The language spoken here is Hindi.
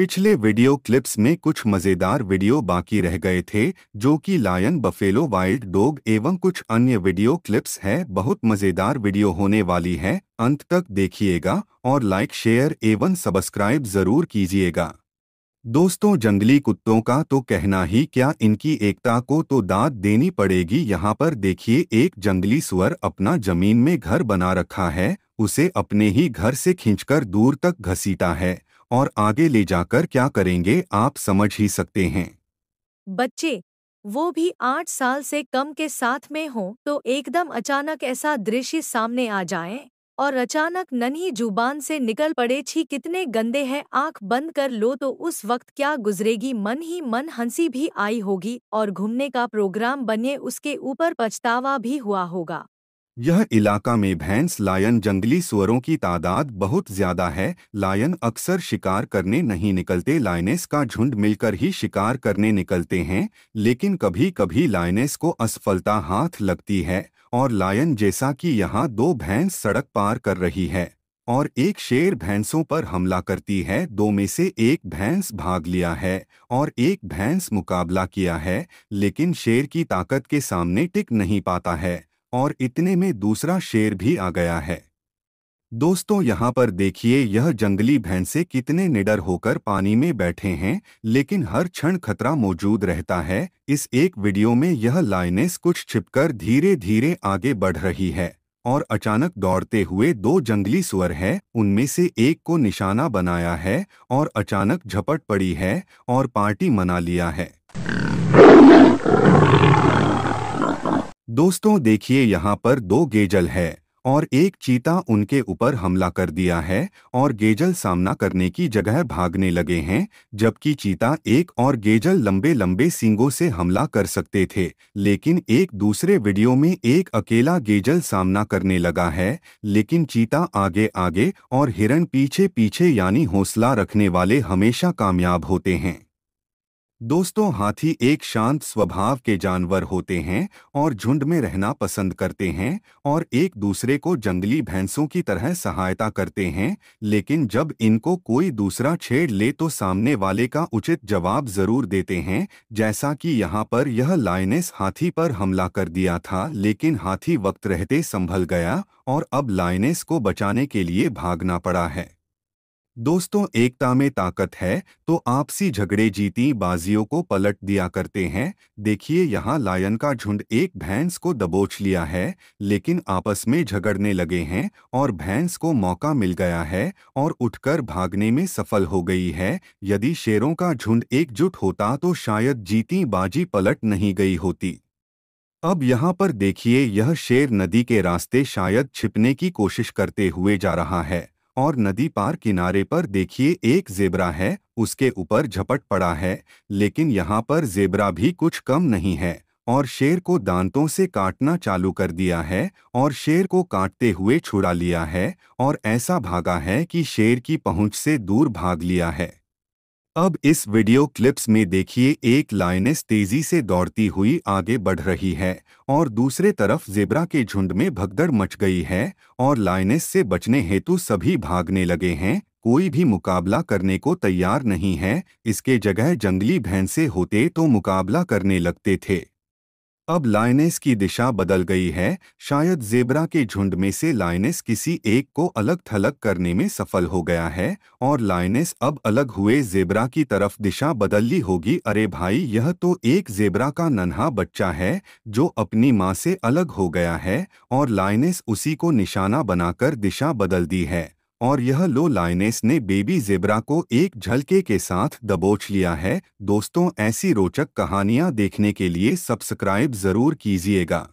पिछले वीडियो क्लिप्स में कुछ मज़ेदार वीडियो बाकी रह गए थे जो कि लायन बफेलो वाइल्ड डॉग एवं कुछ अन्य वीडियो क्लिप्स हैं बहुत मज़ेदार वीडियो होने वाली है अंत तक देखिएगा और लाइक शेयर एवं सब्सक्राइब ज़रूर कीजिएगा दोस्तों जंगली कुत्तों का तो कहना ही क्या इनकी एकता को तो दाद देनी पड़ेगी यहाँ पर देखिए एक जंगली सुअर अपना जमीन में घर बना रखा है उसे अपने ही घर से खींचकर दूर तक घसीटा है और आगे ले जाकर क्या करेंगे आप समझ ही सकते हैं बच्चे वो भी आठ साल से कम के साथ में हो तो एकदम अचानक ऐसा दृश्य सामने आ जाए और अचानक नन्ही जुबान से निकल पड़े छी कितने गंदे हैं आंख बंद कर लो तो उस वक्त क्या गुजरेगी मन ही मन हंसी भी आई होगी और घूमने का प्रोग्राम बने उसके ऊपर पछतावा भी हुआ होगा यह इलाका में भैंस लायन जंगली सुअरों की तादाद बहुत ज्यादा है लायन अक्सर शिकार करने नहीं निकलते लायनेस का झुंड मिलकर ही शिकार करने निकलते हैं लेकिन कभी कभी लायनेस को असफलता हाथ लगती है और लायन जैसा कि यहाँ दो भैंस सड़क पार कर रही है और एक शेर भैंसों पर हमला करती है दो में से एक भैंस भाग लिया है और एक भैंस मुकाबला किया है लेकिन शेर की ताकत के सामने टिक नहीं पाता है और इतने में दूसरा शेर भी आ गया है दोस्तों यहाँ पर देखिए यह जंगली भैंसे कितने निडर होकर पानी में बैठे हैं लेकिन हर क्षण खतरा मौजूद रहता है इस एक वीडियो में यह लाइनेस कुछ छिपकर धीरे धीरे आगे बढ़ रही है और अचानक दौड़ते हुए दो जंगली सुअर हैं उनमें से एक को निशाना बनाया है और अचानक झपट पड़ी है और पार्टी मना लिया है दोस्तों देखिए यहाँ पर दो गेजल है और एक चीता उनके ऊपर हमला कर दिया है और गेजल सामना करने की जगह भागने लगे हैं जबकि चीता एक और गेजल लंबे लंबे सींगों से हमला कर सकते थे लेकिन एक दूसरे वीडियो में एक अकेला गेजल सामना करने लगा है लेकिन चीता आगे आगे और हिरण पीछे पीछे यानी हौसला रखने वाले हमेशा कामयाब होते हैं दोस्तों हाथी एक शांत स्वभाव के जानवर होते हैं और झुंड में रहना पसंद करते हैं और एक दूसरे को जंगली भैंसों की तरह सहायता करते हैं लेकिन जब इनको कोई दूसरा छेड़ ले तो सामने वाले का उचित जवाब जरूर देते हैं जैसा कि यहाँ पर यह लाइनेस हाथी पर हमला कर दिया था लेकिन हाथी वक्त रहते संभल गया और अब लाइनेस को बचाने के लिए भागना पड़ा है दोस्तों एकता में ताकत है तो आपसी झगड़े जीती बाजियों को पलट दिया करते हैं देखिए यहाँ लायन का झुंड एक भैंस को दबोच लिया है लेकिन आपस में झगड़ने लगे हैं और भैंस को मौका मिल गया है और उठकर भागने में सफल हो गई है यदि शेरों का झुंड एकजुट होता तो शायद जीती बाजी पलट नहीं गई होती अब यहाँ पर देखिए यह शेर नदी के रास्ते शायद छिपने की कोशिश करते हुए जा रहा है और नदी पार किनारे पर देखिए एक जेबरा है उसके ऊपर झपट पड़ा है लेकिन यहाँ पर जेबरा भी कुछ कम नहीं है और शेर को दांतों से काटना चालू कर दिया है और शेर को काटते हुए छुड़ा लिया है और ऐसा भागा है कि शेर की पहुंच से दूर भाग लिया है अब इस वीडियो क्लिप्स में देखिए एक लाइनेस तेजी से दौड़ती हुई आगे बढ़ रही है और दूसरे तरफ जेबरा के झुंड में भगदड़ मच गई है और लाइनेस से बचने हेतु सभी भागने लगे हैं कोई भी मुकाबला करने को तैयार नहीं है इसके जगह जंगली भैंसे होते तो मुकाबला करने लगते थे अब लाइनेस की दिशा बदल गई है शायद जेबरा के झुंड में से लाइनेस किसी एक को अलग थलग करने में सफल हो गया है और लाइनेस अब अलग हुए जेबरा की तरफ दिशा बदल ली होगी अरे भाई यह तो एक जेबरा का नन्हा बच्चा है जो अपनी माँ से अलग हो गया है और लाइनेस उसी को निशाना बनाकर दिशा बदल दी है और यह लो लाइनेस ने बेबी जेबरा को एक झलके के साथ दबोच लिया है दोस्तों ऐसी रोचक कहानियाँ देखने के लिए सब्सक्राइब ज़रूर कीजिएगा